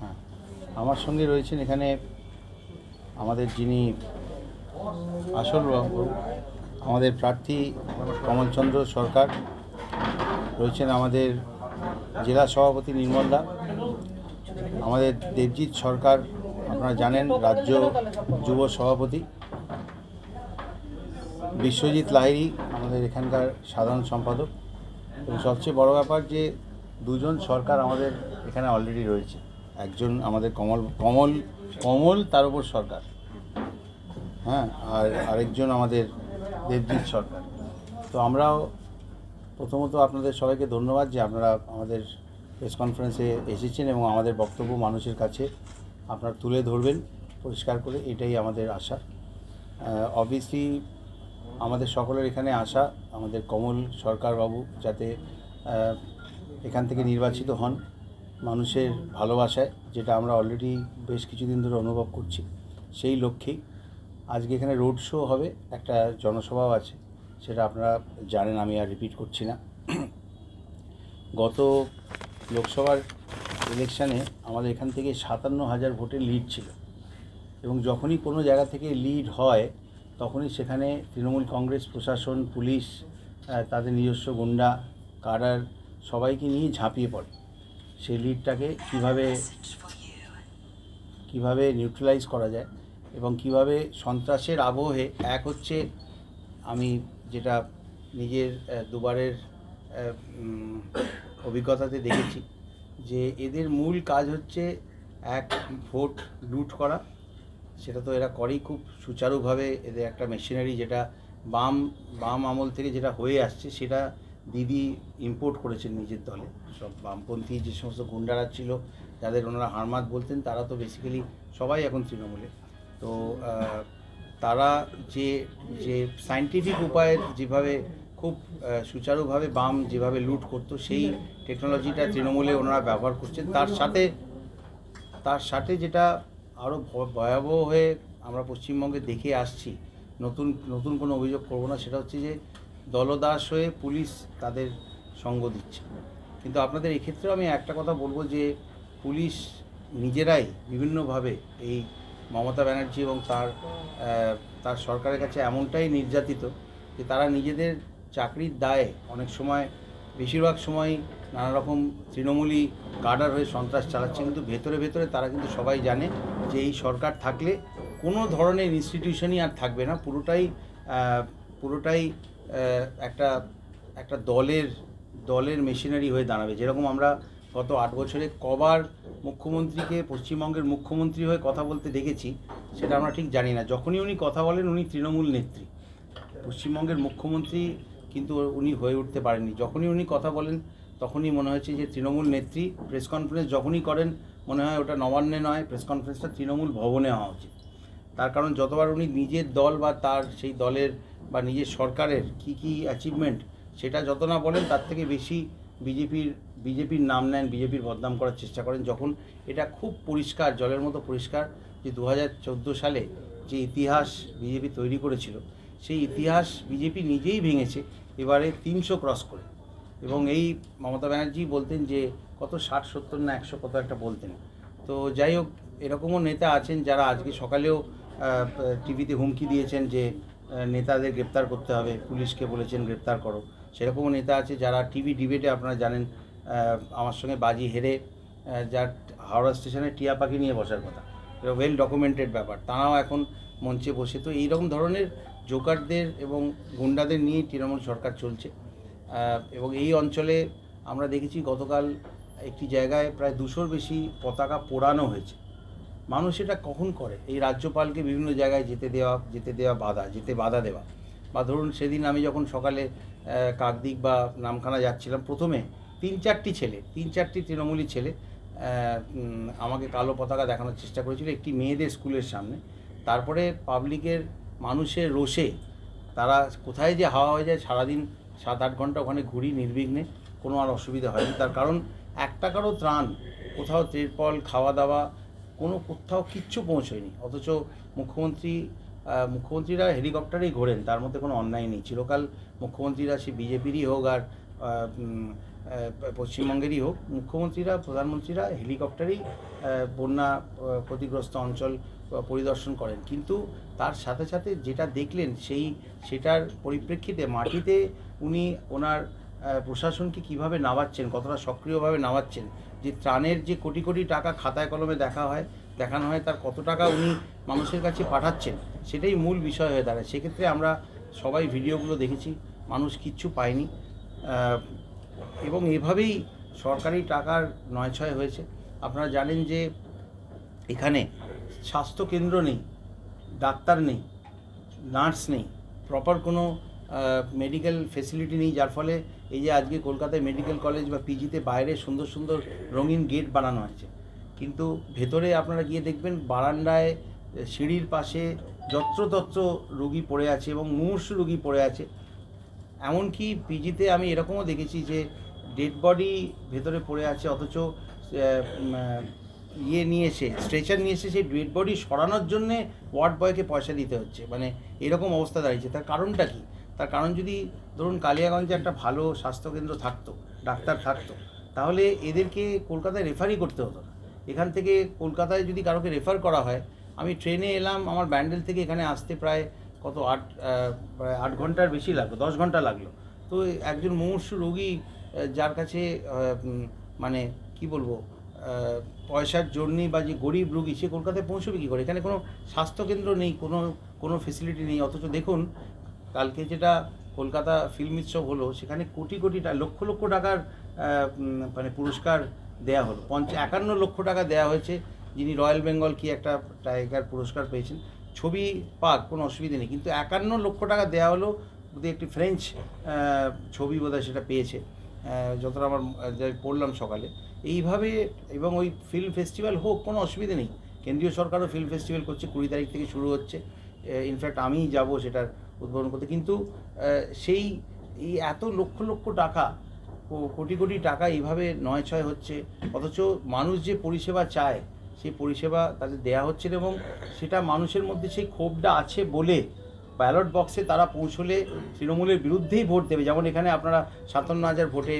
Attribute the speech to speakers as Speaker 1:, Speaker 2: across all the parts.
Speaker 1: হ্যাঁ আমার সঙ্গে রয়েছেন এখানে আমাদের যিনি আসল আমাদের প্রার্থী কমলচন্দ্র সরকার রয়েছেন আমাদের জেলা সভাপতি নির্মলদা আমাদের দেবজিৎ সরকার আপনারা জানেন রাজ্য যুব সভাপতি বিশ্বজিৎ লাহিরি আমাদের এখানকার সাধারণ সম্পাদক এবং সবচেয়ে বড় ব্যাপার যে দুজন সরকার আমাদের এখানে অলরেডি রয়েছে একজন আমাদের কমল কমল কমল তার উপর সরকার হ্যাঁ আর আরেকজন আমাদের দেবজিৎ সরকার তো আমরাও প্রথমত আপনাদের সবাইকে ধন্যবাদ যে আপনারা আমাদের প্রেস কনফারেন্সে এসেছেন এবং আমাদের বক্তব্য মানুষের কাছে আপনারা তুলে ধরবেন পরিষ্কার করে এটাই আমাদের আশা অবভিয়াসলি আমাদের সকলের এখানে আশা আমাদের কমল সরকারবাবু যাতে এখান থেকে নির্বাচিত হন মানুষের ভালোবাসায় যেটা আমরা অলরেডি বেশ কিছুদিন ধরে অনুভব করছি সেই লক্ষ্যেই আজকে এখানে রোড শো হবে একটা জনসভাও আছে সেটা আপনারা জানেন আমি আর রিপিট করছি না গত লোকসভার ইলেকশানে আমাদের এখান থেকে সাতান্ন হাজার ভোটের লিড ছিল এবং যখনই কোনো জায়গা থেকে লিড হয় তখনই সেখানে তৃণমূল কংগ্রেস প্রশাসন পুলিশ তাদের নিজস্ব গুন্ডা কারার সবাইকে নিয়ে ঝাঁপিয়ে পড়ে সেই লিডটাকে কীভাবে কীভাবে নিউট্রালাইজ করা যায় এবং কিভাবে সন্ত্রাসের আবহে এক হচ্ছে আমি যেটা নিজের দুবারের অভিজ্ঞতাতে দেখেছি যে এদের মূল কাজ হচ্ছে এক ভোট লুট করা সেটা তো এরা করেই খুব সুচারুভাবে এদের একটা মেশিনারি যেটা বাম বাম আমল থেকে যেটা হয়ে আসছে সেটা দিদি ইম্পোর্ট করেছেন নিজের দলে সব বামপন্থী যে সমস্ত গুন্ডারা ছিল যাদের ওনারা হারমাত বলতেন তারা তো বেসিক্যালি সবাই এখন তৃণমূলে তো তারা যে যে সায়েন্টিফিক উপায়ে যেভাবে খুব সুচারুভাবে বাম যেভাবে লুট করত সেই টেকনোলজিটা তৃণমূলে ওনারা ব্যবহার করছেন তার সাথে তার সাথে যেটা আরও ভয়াবহ হয়ে আমরা পশ্চিমবঙ্গে দেখে আসছি নতুন নতুন কোনো অভিযোগ করবো না সেটা হচ্ছে যে দলদাস হয়ে পুলিশ তাদের সঙ্গ দিচ্ছে কিন্তু আপনাদের এক্ষেত্রেও আমি একটা কথা বলবো যে পুলিশ নিজেরাই বিভিন্নভাবে এই মমতা ব্যানার্জি এবং তার তার সরকারের কাছে এমনটাই নির্যাতিত যে তারা নিজেদের চাকরির দায়ে অনেক সময় বেশিরভাগ সময় নানা রকম তৃণমূলী গার্ডার হয়ে সন্ত্রাস চালাচ্ছে কিন্তু ভেতরে ভেতরে তারা কিন্তু সবাই জানে যে এই সরকার থাকলে কোনো ধরনের ইনস্টিটিউশনই আর থাকবে না পুরোটাই পুরোটাই একটা একটা দলের দলের মেশিনারি হয়ে দাঁড়াবে যেরকম আমরা গত আট বছরে কবার মুখ্যমন্ত্রীকে পশ্চিমবঙ্গের মুখ্যমন্ত্রী হয়ে কথা বলতে দেখেছি সেটা আমরা ঠিক জানি না যখনই উনি কথা বলেন উনি তৃণমূল নেত্রী পশ্চিমবঙ্গের মুখ্যমন্ত্রী কিন্তু উনি হয়ে উঠতে পারেননি যখনই উনি কথা বলেন তখনই মনে হয়েছে যে তৃণমূল নেত্রী প্রেস কনফারেন্স যখনই করেন মনে হয় ওটা নবান্নে নয় প্রেস কনফারেন্সটা তৃণমূল ভবনে হওয়া উচিত তার কারণ যতবার উনি নিজের দল বা তার সেই দলের বা নিজের সরকারের কি কি অ্যাচিভমেন্ট সেটা যত না বলেন তার থেকে বেশি বিজেপির বিজেপির নাম নেন বিজেপির বদনাম করার চেষ্টা করেন যখন এটা খুব পরিষ্কার জলের মতো পরিষ্কার যে দু সালে যে ইতিহাস বিজেপি তৈরি করেছিল সেই ইতিহাস বিজেপি নিজেই ভেঙেছে এবারে তিনশো ক্রস করে এবং এই মমতা ব্যানার্জি বলতেন যে কত ষাট সত্তর না একশো কত একটা বলতেন তো যাই হোক এরকমও নেতা আছেন যারা আজকে সকালেও টিভিতে হুমকি দিয়েছেন যে নেতাদের গ্রেপ্তার করতে হবে পুলিশকে বলেছেন গ্রেপ্তার করো সেরকমও নেতা আছে যারা টিভি ডিবেটে আপনারা জানেন আমার সঙ্গে বাজি হেরে যার হাওড়া স্টেশনে টিয়া পাখি নিয়ে বসার কথা এটা ওয়েল ডকুমেন্টেড ব্যাপার তারাও এখন মঞ্চে বসে তো এইরকম ধরনের জোকারদের এবং গুন্ডাদের নিয়ে তৃণমূল সরকার চলছে এবং এই অঞ্চলে আমরা দেখেছি গতকাল একটি জায়গায় প্রায় দুশোর বেশি পতাকা পোড়ানো হয়েছে মানুষ এটা কখন করে এই রাজ্যপালকে বিভিন্ন জায়গায় যেতে দেওয়া যেতে দেওয়া বাধা যেতে বাধা দেওয়া বা ধরুন সেদিন আমি যখন সকালে কাকদিক বা নামখানা যাচ্ছিলাম প্রথমে তিন চারটি ছেলে তিন চারটি তৃণমূলী ছেলে আমাকে কালো পতাকা দেখানোর চেষ্টা করেছিল একটি মেয়েদের স্কুলের সামনে তারপরে পাবলিকের মানুষের রোষে তারা কোথায় যে হাওয়া হয়ে যায় সারাদিন সাত আট ঘন্টা ওখানে ঘুরি নির্বিঘ্নে কোনো আর অসুবিধা হয়নি তার কারণ এক টাকারও ত্রাণ কোথাও তেরপল খাওয়া দাওয়া কোনো কোথাও কিচ্ছু পৌঁছয়নি অথচ মুখ্যমন্ত্রী মুখ্যমন্ত্রীরা হেলিকপ্টারেই ঘোরেন তার মধ্যে কোনো অন্যায় নেই চিরকাল মুখ্যমন্ত্রীরা সে বিজেপিরই হোক আর পশ্চিমবঙ্গেরই হোক মুখ্যমন্ত্রীরা প্রধানমন্ত্রীরা হেলিকপ্টারেই বন্যা ক্ষতিগ্রস্ত অঞ্চল পরিদর্শন করেন কিন্তু তার সাথে সাথে যেটা দেখলেন সেই সেটার পরিপ্রেক্ষিতে মাটিতে উনি ওনার প্রশাসনকে কিভাবে নামাচ্ছেন কতটা সক্রিয়ভাবে নামাচ্ছেন যে ত্রাণের যে কোটি কোটি টাকা খাতায় কলমে দেখা হয় দেখানো হয় তার কত টাকা উনি মানুষের কাছে পাঠাচ্ছেন সেটাই মূল বিষয় হয়ে দাঁড়ায় সেক্ষেত্রে আমরা সবাই ভিডিওগুলো দেখেছি মানুষ কিচ্ছু পায়নি এবং এভাবেই সরকারি টাকার নয় ছয় হয়েছে আপনারা জানেন যে এখানে স্বাস্থ্যকেন্দ্র নেই ডাক্তার নেই নার্স নেই প্রপার কোনো মেডিকেল ফেসিলিটি নেই যার ফলে এই যে আজকে কলকাতায় মেডিকেল কলেজ বা পিজিতে বাইরে সুন্দর সুন্দর রঙিন গেট বানানো আছে কিন্তু ভেতরে আপনারা গিয়ে দেখবেন বারান্দায় সিঁড়ির পাশে যত্রতত্র রুগী পড়ে আছে এবং মুমূর্ষ রুগী পড়ে আছে এমনকি পিজিতে আমি এরকমও দেখেছি যে ডেড বডি ভেতরে পড়ে আছে অথচ ইয়ে নিয়ে এসে স্ট্রেচার নিয়ে এসে সেই ডেড বডি সরানোর জন্যে ওয়ার্ড বয়কে পয়সা দিতে হচ্ছে মানে এরকম অবস্থা দাঁড়িয়েছে তার কারণটা কী তার কারণ যদি ধরুন কালিয়াগঞ্জে একটা ভালো স্বাস্থ্যকেন্দ্র থাকতো ডাক্তার থাকতো তাহলে এদেরকে কলকাতায় রেফারই করতে হতো এখান থেকে কলকাতায় যদি কারোকে রেফার করা হয় আমি ট্রেনে এলাম আমার ব্যান্ডেল থেকে এখানে আসতে প্রায় কত আট প্রায় আট ঘন্টার বেশি লাগলো দশ ঘন্টা লাগলো তো একজন মুমূর্ষ রোগী যার কাছে মানে কি বলবো পয়সার জন্যে বা যে গরিব রুগী সে কলকাতায় পৌঁছবে কী করে এখানে কোনো স্বাস্থ্যকেন্দ্র নেই কোনো কোনো ফেসিলিটি নেই অথচ দেখুন কালকে যেটা কলকাতা ফিল্ম উৎসব হলো সেখানে কোটি কোটি লক্ষ লক্ষ টাকার মানে পুরস্কার দেয়া হলো পঞ্চ একান্ন লক্ষ টাকা দেয়া হয়েছে যিনি রয়্যাল বেঙ্গল কি একটা টাইগার পুরস্কার পেয়েছেন ছবি পাক কোনো অসুবিধে নেই কিন্তু একান্ন লক্ষ টাকা দেয়া হলো বোধহয় একটি ফ্রেঞ্চ ছবি বোধ সেটা পেয়েছে যতটা আমার পড়লাম সকালে এইভাবে এবং ওই ফিল্ম ফেস্টিভ্যাল হোক কোনো অসুবিধে নেই কেন্দ্রীয় সরকারও ফিল্ম ফেস্টিভ্যাল করছে কুড়ি তারিখ থেকে শুরু হচ্ছে ইনফ্যাক্ট আমিই যাব সেটার উদ্বোধন করতে কিন্তু সেই এই এত লক্ষ লক্ষ টাকা কোটি কোটি টাকা এইভাবে নয় ছয় হচ্ছে অথচ মানুষ যে পরিষেবা চায় সেই পরিষেবা তাদের দেয়া হচ্ছে এবং সেটা মানুষের মধ্যে সেই ক্ষোভটা আছে বলে ব্যালট বক্সে তারা পৌঁছলে তৃণমূলের বিরুদ্ধেই ভোট দেবে যেমন এখানে আপনারা সাতান্ন হাজার ভোটে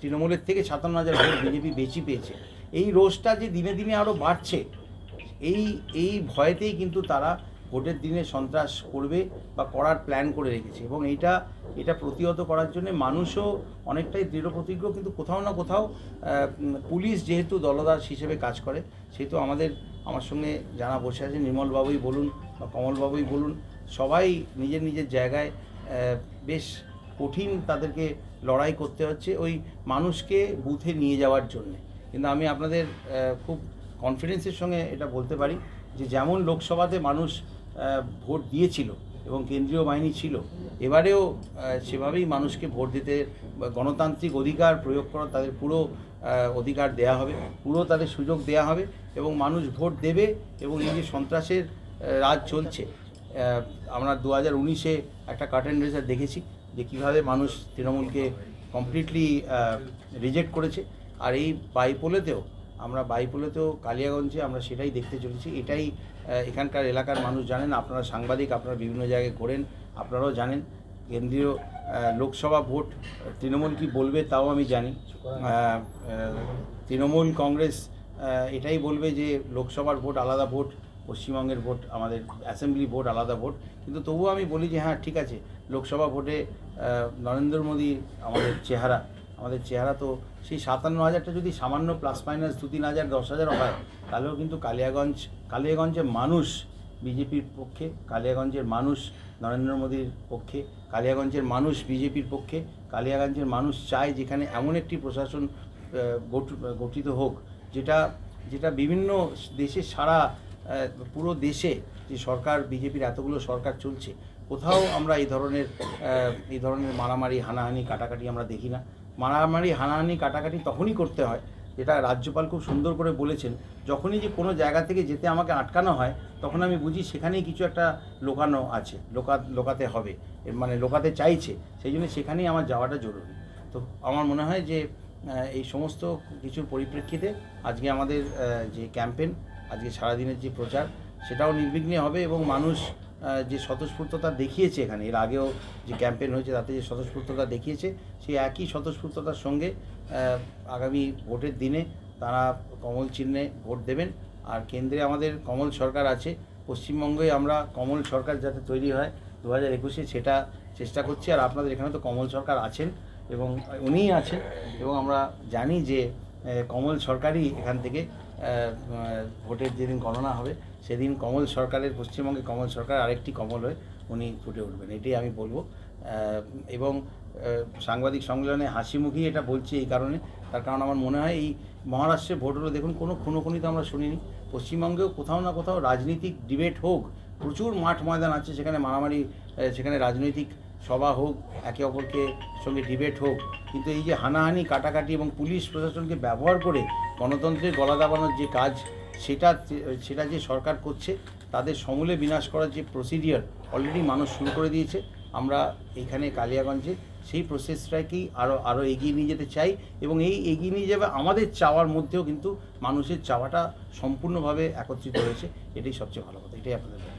Speaker 1: তৃণমূলের থেকে সাতান্ন হাজার ভোট বিজেপি বেশি পেয়েছে এই রোষটা যে দিনে দিনে আরও বাড়ছে এই এই ভয়তেই কিন্তু তারা ভোটের দিনে সন্ত্রাস করবে বা করার প্ল্যান করে রেখেছে এবং এইটা এটা প্রতিহত করার জন্য মানুষও অনেকটাই দৃঢ় প্রতিজ্ঞ কিন্তু কোথাও না কোথাও পুলিশ যেহেতু দলদাস হিসেবে কাজ করে সেহেতু আমাদের আমার সঙ্গে যারা বসে আছে নির্মলবাবুই বলুন বা কমলবাবুই বলুন সবাই নিজের নিজের জায়গায় বেশ কঠিন তাদেরকে লড়াই করতে হচ্ছে ওই মানুষকে বুথে নিয়ে যাওয়ার জন্যে কিন্তু আমি আপনাদের খুব কনফিডেন্সের সঙ্গে এটা বলতে পারি যে যেমন লোকসভাতে মানুষ ভোট দিয়েছিল এবং কেন্দ্রীয় বাহিনী ছিল এবারেও সেভাবেই মানুষকে ভোট দিতে গণতান্ত্রিক অধিকার প্রয়োগ করার তাদের পুরো অধিকার দেয়া হবে পুরো তাদের সুযোগ দেয়া হবে এবং মানুষ ভোট দেবে এবং এই যে সন্ত্রাসের রাজ চলছে আমরা দু হাজার উনিশে একটা কার্টেন রেজার দেখেছি যে কীভাবে মানুষ তৃণমূলকে কমপ্লিটলি রিজেক্ট করেছে আর এই বাইপোলেতেও আমরা বাইপুলেতেও কালিয়াগঞ্জে আমরা সেটাই দেখতে চলেছি এটাই এখানকার এলাকার মানুষ জানেন আপনারা সাংবাদিক আপনারা বিভিন্ন জায়গায় করেন আপনারাও জানেন কেন্দ্রীয় লোকসভা ভোট তৃণমূল কি বলবে তাও আমি জানি তৃণমূল কংগ্রেস এটাই বলবে যে লোকসভার ভোট আলাদা ভোট পশ্চিমবঙ্গের ভোট আমাদের অ্যাসেম্বলি ভোট আলাদা ভোট কিন্তু তবুও আমি বলি যে হ্যাঁ ঠিক আছে লোকসভা ভোটে নরেন্দ্র মোদী আমাদের চেহারা আমাদের চেহারা তো সেই সাতান্ন হাজারটা যদি সামান্য প্লাস মাইনাস দু তিন হাজার দশ হাজার হয় তাহলেও কিন্তু কালিয়াগঞ্জ কালিয়াগঞ্জের মানুষ বিজেপির পক্ষে কালিয়াগঞ্জের মানুষ নরেন্দ্র মোদীর পক্ষে কালিয়াগঞ্জের মানুষ বিজেপির পক্ষে কালিয়াগঞ্জের মানুষ চায় যেখানে এমন একটি প্রশাসন গঠিত হোক যেটা যেটা বিভিন্ন দেশে সারা পুরো দেশে যে সরকার বিজেপির এতগুলো সরকার চলছে কোথাও আমরা এই ধরনের এই ধরনের মারামারি হানাহানি কাটাকাটি আমরা দেখি না মারামারি হানাহানি কাটাকাটি তখনই করতে হয় যেটা রাজ্যপাল খুব সুন্দর করে বলেছেন যখনই যে কোনো জায়গা থেকে যেতে আমাকে আটকানো হয় তখন আমি বুঝি সেখানেই কিছু একটা লোকানো আছে লোকা লোকাতে হবে মানে লোকাতে চাইছে সেই জন্য সেখানেই আমার যাওয়াটা জরুরি তো আমার মনে হয় যে এই সমস্ত কিছুর পরিপ্রেক্ষিতে আজকে আমাদের যে ক্যাম্পেন আজকে সারাদিনের যে প্রচার সেটাও নির্বিঘ্নে হবে এবং মানুষ যে স্বতঃস্ফূর্ততা দেখিয়েছে এখানে এর আগেও যে ক্যাম্পেন হয়েছে তাতে যে স্বতঃস্ফূর্ততা দেখিয়েছে সেই একই স্বতঃস্ফূর্ততার সঙ্গে আগামী ভোটের দিনে তারা কমল চিহ্নে ভোট দেবেন আর কেন্দ্রে আমাদের কমল সরকার আছে পশ্চিমবঙ্গে আমরা কমল সরকার যাতে তৈরি হয় দু হাজার একুশে সেটা চেষ্টা করছি আর আপনাদের এখানে তো কমল সরকার আছেন এবং উনিই আছেন এবং আমরা জানি যে কমল সরকারই এখান থেকে ভোটের যেদিন গণনা হবে সেদিন কমল সরকারের পশ্চিমবঙ্গে কমল সরকার আরেকটি কমল হয়ে উনি ফুটে উঠবেন এটাই আমি বলবো এবং সাংবাদিক সম্মেলনে হাসিমুখী এটা বলছি এই কারণে তার কারণ আমার মনে হয় এই মহারাষ্ট্রে ভোট হলো দেখুন কোনো খুনোখুনি তো আমরা শুনিনি পশ্চিমবঙ্গেও কোথাও না কোথাও রাজনৈতিক ডিবেট হোক প্রচুর মাঠ ময়দান আছে সেখানে মারামারি সেখানে রাজনৈতিক সভা হোক একে অপরকে সঙ্গে ডিবেট হোক কিন্তু এই যে হানাহানি কাটাকাটি এবং পুলিশ প্রশাসনকে ব্যবহার করে গণতন্ত্রের গলা দাবানোর যে কাজ সেটা সেটা যে সরকার করছে তাদের সমূলে বিনাশ করার যে প্রসিডিয়ার অলরেডি মানুষ শুরু করে দিয়েছে আমরা এখানে কালিয়াগঞ্জে সেই প্রসেসটাকেই আরও আরও এগিয়ে নিয়ে যেতে চাই এবং এই এগিয়ে নিয়ে যাবে আমাদের চাওয়ার মধ্যেও কিন্তু মানুষের চাওয়াটা সম্পূর্ণভাবে একত্রিত হয়েছে এটাই সবচেয়ে ভালো কথা এটাই আপনাদের